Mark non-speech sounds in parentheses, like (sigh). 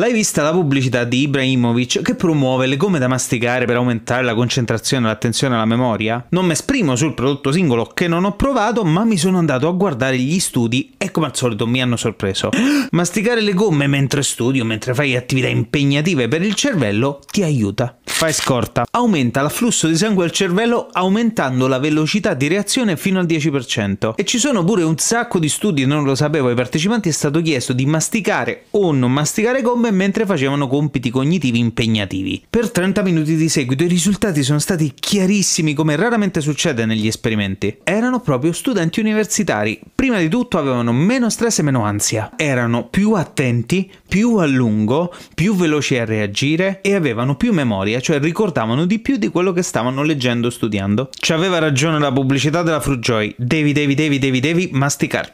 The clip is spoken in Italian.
L'hai vista la pubblicità di Ibrahimovic che promuove le gomme da masticare per aumentare la concentrazione, l'attenzione e la memoria? Non mi esprimo sul prodotto singolo che non ho provato, ma mi sono andato a guardare gli studi e come al solito mi hanno sorpreso. (gasps) Masticare le gomme mentre studio, mentre fai attività impegnative per il cervello, ti aiuta fai scorta, aumenta l'afflusso di sangue al cervello aumentando la velocità di reazione fino al 10%. E ci sono pure un sacco di studi, non lo sapevo, ai partecipanti è stato chiesto di masticare o non masticare gomme mentre facevano compiti cognitivi impegnativi. Per 30 minuti di seguito i risultati sono stati chiarissimi come raramente succede negli esperimenti. Erano proprio studenti universitari, prima di tutto avevano meno stress e meno ansia, erano più attenti, più a lungo, più veloci a reagire e avevano più memoria, cioè ricordavano di più di quello che stavano leggendo o studiando. Ci aveva ragione la pubblicità della Fruit devi, devi, devi, devi, devi masticare.